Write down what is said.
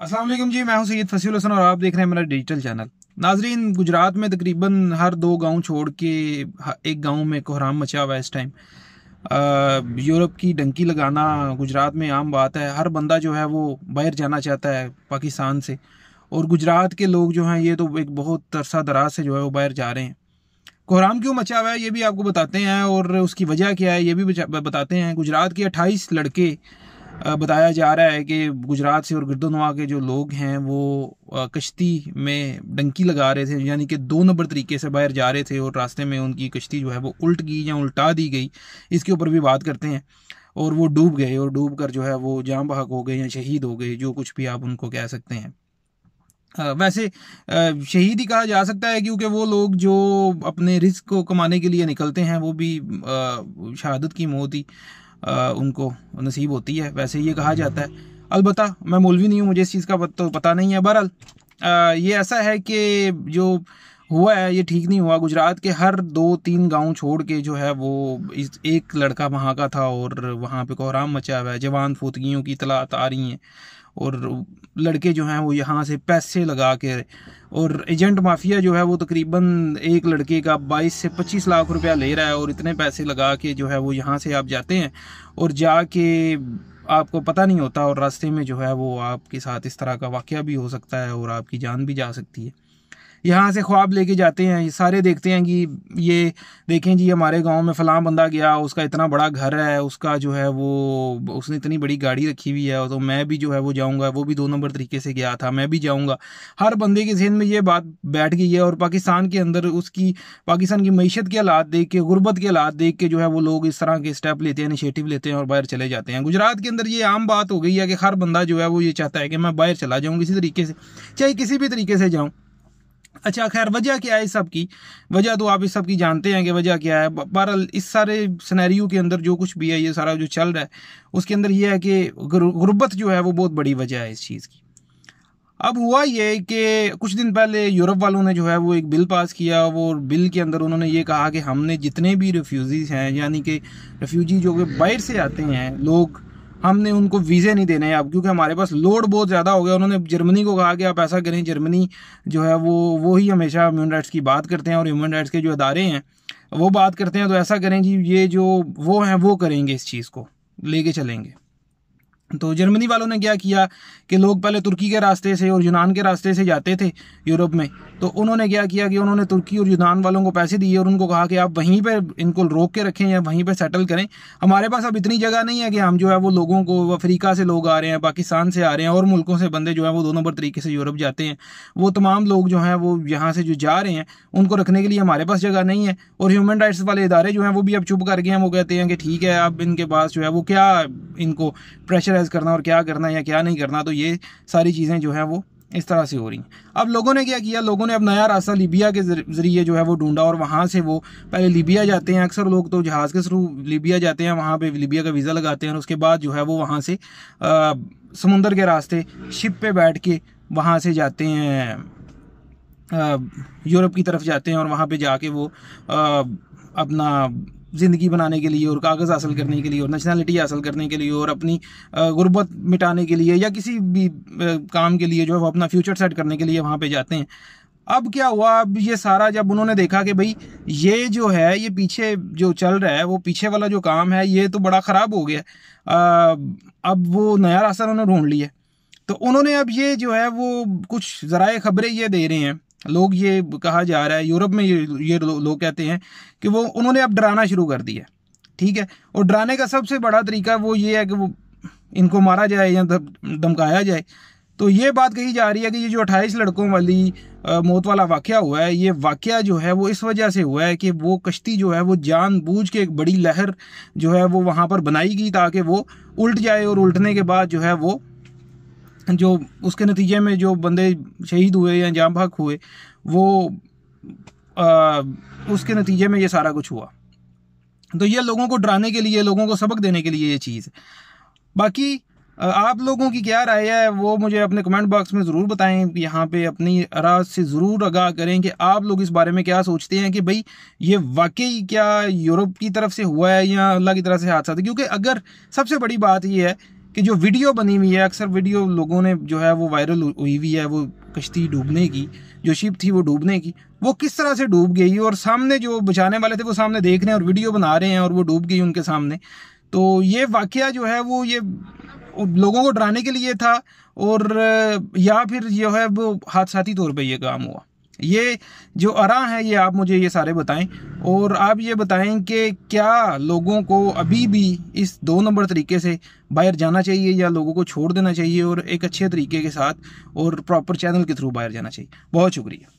असलम जी मैं हूं सैयद फसील हसन और आप देख रहे हैं मेरा डिजिटल चैनल नाजरीन गुजरात में तकरीबन हर दो गांव छोड़ के एक गांव में कोहराम मचा हुआ है इस टाइम यूरोप की डंकी लगाना गुजरात में आम बात है हर बंदा जो है वो बाहर जाना चाहता है पाकिस्तान से और गुजरात के लोग जो हैं ये तो एक बहुत तरसा दराज से जो है वो बाहर जा रहे हैं कोहराम क्यों मचा हुआ है ये भी आपको बताते हैं और उसकी वजह क्या है ये भी बताते हैं गुजरात के अट्ठाईस लड़के बताया जा रहा है कि गुजरात से और गिरदोनवा के जो लोग हैं वो कश्ती में डंकी लगा रहे थे यानी कि दो नंबर तरीके से बाहर जा रहे थे और रास्ते में उनकी कश्ती जो है वो उल्ट गई या उल्टा दी गई इसके ऊपर भी बात करते हैं और वो डूब गए और डूब कर जो है वो जाम बहक हो गए या शहीद हो गए जो कुछ भी आप उनको कह सकते हैं वैसे शहीद ही कहा जा सकता है क्योंकि वो लोग जो अपने रिस्क को कमाने के लिए निकलते हैं वो भी शहादत की मौत ही उनको नसीब होती है वैसे ये कहा जाता है अलबत् मैं मौलवी नहीं हूँ मुझे इस चीज़ का तो पता नहीं है बहरहाल ये ऐसा है कि जो हुआ है ये ठीक नहीं हुआ गुजरात के हर दो तीन गांव छोड़ के जो है वो इस एक लड़का वहाँ का था और वहाँ पे कोहराम मचा हुआ है जवान फोतगियों की तलात आ रही हैं और लड़के जो हैं वो यहाँ से पैसे लगा के और एजेंट माफिया जो है वो तकरीबन एक लड़के का 22 से 25 लाख रुपया ले रहा है और इतने पैसे लगा के जो है वो यहाँ से आप जाते हैं और जाके आपको पता नहीं होता और रास्ते में जो है वो आपके साथ इस तरह का वाक़ भी हो सकता है और आपकी जान भी जा सकती है यहाँ से ख्वाब लेके जाते हैं सारे देखते हैं कि ये देखें जी हमारे गांव में फलां बंदा गया उसका इतना बड़ा घर है उसका जो है वो उसने इतनी बड़ी गाड़ी रखी हुई है तो मैं भी जो है वो जाऊँगा वो भी दो नंबर तरीके से गया था मैं भी जाऊँगा हर बंदे के जहन में ये बात बैठ गई है और पाकिस्तान के अंदर उसकी पाकिस्तान की मीशत के हालात देख के गुर्बत के हालात देख के जो है वो लोग इस तरह के स्टेप लेते हैं इनिशिएटिव लेते हैं और बाहर चले जाते हैं गुजरात के अंदर ये आम बात हो गई है कि हर बंदा जो है वो ये चाहता है कि मैं बाहर चला जाऊँ किसी तरीके से चाहे किसी भी तरीके से जाऊँ अच्छा खैर वजह क्या है इस सब की वजह तो आप इस सब की जानते हैं कि वजह क्या है पर इस सारे सिनेरियो के अंदर जो कुछ भी है ये सारा जो चल रहा है उसके अंदर ये है कि गुरबत जो है वो बहुत बड़ी वजह है इस चीज़ की अब हुआ ये कि कुछ दिन पहले यूरोप वालों ने जो है वो एक बिल पास किया वो बिल के अंदर उन्होंने ये कहा कि हमने जितने भी रिफ्यूज़ीज़ हैं यानी कि रिफ्यूजी जो कि बाहर से आते हैं लोग हमने उनको वीज़े नहीं देने हैं अब क्योंकि हमारे पास लोड बहुत ज़्यादा हो गया उन्होंने जर्मनी को कहा कि आप ऐसा करें जर्मनी जो है वो वो ही हमेशा ह्यूमन राइट्स की बात करते हैं और ह्यूमन राइट्स के जो अदारे हैं वो बात करते हैं तो ऐसा करें कि ये जो वो हैं वो करेंगे इस चीज़ को लेके चलेंगे तो जर्मनी वालों ने क्या किया कि लोग पहले तुर्की के रास्ते से और यूनान के रास्ते से जाते थे यूरोप में तो उन्होंने क्या किया कि उन्होंने तुर्की और यूनान वालों को पैसे दिए और उनको कहा कि आप वहीं पर इनको रोक के रखें या वहीं पर सेटल करें हमारे पास अब इतनी जगह नहीं है कि हम जो है वो लोगों को अफ्रीका से लोग आ रहे हैं पाकिस्तान से आ रहे हैं और मुल्कों से बंदे जो है वो दोनों बार तरीके से यूरोप जाते हैं वो तमाम लोग जो हैं वो यहाँ से जो जा रहे हैं उनको रखने के लिए हमारे पास जगह नहीं है और ह्यूमन राइट्स वाले इदारे जो हैं वो भी अब चुप कर गए हैं वो कहते हैं कि ठीक है अब इनके पास जो है वो क्या इनको प्रेशराइज़ करना और क्या करना या क्या नहीं करना तो ये सारी चीज़ें जो हैं वो इस तरह से हो रही हैं अब लोगों ने क्या किया लोगों ने अब नया रास्ता लीबिया के ज़रिए जो है वो ढूंढा और वहाँ से वो पहले लीबिया जाते हैं अक्सर लोग तो जहाज़ के थ्रू लीबिया जाते हैं वहाँ पे लीबिया का वीज़ा लगाते हैं और उसके बाद जो है वो वहाँ से समुंदर के रास्ते शिप पे बैठ के वहाँ से जाते हैं यूरोप की तरफ जाते हैं और वहाँ पर जाके वो आ, अपना ज़िंदगी बनाने के लिए और कागज़ हासिल करने के लिए और नेशनलिटी हासिल करने के लिए और अपनी गुर्बत मिटाने के लिए या किसी भी काम के लिए जो है वो अपना फ्यूचर सेट करने के लिए वहाँ पे जाते हैं अब क्या हुआ अब ये सारा जब उन्होंने देखा कि भाई ये जो है ये पीछे जो चल रहा है वो पीछे वाला जो काम है ये तो बड़ा ख़राब हो गया आ, अब वो नया रास्ता उन्होंने ढूंढ लिया तो उन्होंने अब ये जो है वो कुछ ज़रा ख़बरें ये दे रहे हैं लोग ये कहा जा रहा है यूरोप में ये ये लोग लो कहते हैं कि वो उन्होंने अब डराना शुरू कर दिया ठीक है और डराने का सबसे बड़ा तरीका वो ये है कि वो इनको मारा जाए या धमकाया जाए तो ये बात कही जा रही है कि ये जो अट्ठाईस लड़कों वाली आ, मौत वाला वाक़ हुआ है ये वाक़ जो है वो इस वजह से हुआ है कि वो कश्ती जो है वो जानबूझ के एक बड़ी लहर जो है वो वहाँ पर बनाई गई ताकि वो उल्ट जाए और उल्टने के बाद जो है वो जो उसके नतीजे में जो बंदे शहीद हुए या जाम भाग हुए वो आ, उसके नतीजे में ये सारा कुछ हुआ तो ये लोगों को डराने के लिए लोगों को सबक देने के लिए ये चीज़ है बाकी आप लोगों की क्या राय है वो मुझे अपने कमेंट बॉक्स में ज़रूर बताएं यहाँ पे अपनी राय से ज़रूर आगाह करें कि आप लोग इस बारे में क्या सोचते हैं कि भाई ये वाकई क्या यूरोप की तरफ से हुआ है या अल्लाह की तरफ से हादसा था क्योंकि अगर सबसे बड़ी बात यह है कि जो वीडियो बनी हुई है अक्सर वीडियो लोगों ने जो है वो वायरल हुई हुई है वो कश्ती डूबने की जो शिप थी वो डूबने की वो किस तरह से डूब गई और सामने जो बचाने वाले थे वो सामने देख रहे हैं और वीडियो बना रहे हैं और वो डूब गई उनके सामने तो ये वाक़ जो है वो ये लोगों को डराने के लिए था और या फिर जो है वो हादसाती तौर पर यह काम हुआ ये जो आरा है ये आप मुझे ये सारे बताएं और आप ये बताएं कि क्या लोगों को अभी भी इस दो नंबर तरीके से बाहर जाना चाहिए या लोगों को छोड़ देना चाहिए और एक अच्छे तरीके के साथ और प्रॉपर चैनल के थ्रू बाहर जाना चाहिए बहुत शुक्रिया